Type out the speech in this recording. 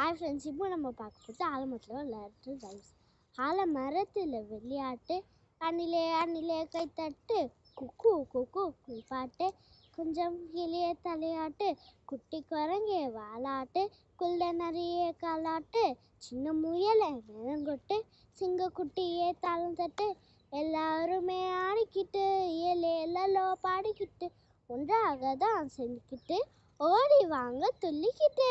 hi friends இப்போ நம்ம பார்க்க போகிறது ஆலமரத்தில் லெட்டர் ரைம்ஸ் ஆலமரத்தில் விளையாட்டு அணிலே அணிலே தட்டு குக்கு குக்கு குளிப்பாட்டு கொஞ்சம் கிளியே தலையாட்டு குட்டி குரங்கே வாலாட்டு குள்ள நிறைய காலாட்டு சின்ன முயலை நிறங்கொட்டு குட்டியே தாளம் தட்டு எல்லாருமே ஆடிக்கிட்டு எல்லோ பாடிக்கிட்டு ஒன்றாக தான் செஞ்சுக்கிட்டு ஓடி வாங்க துள்ளிக்கிட்டு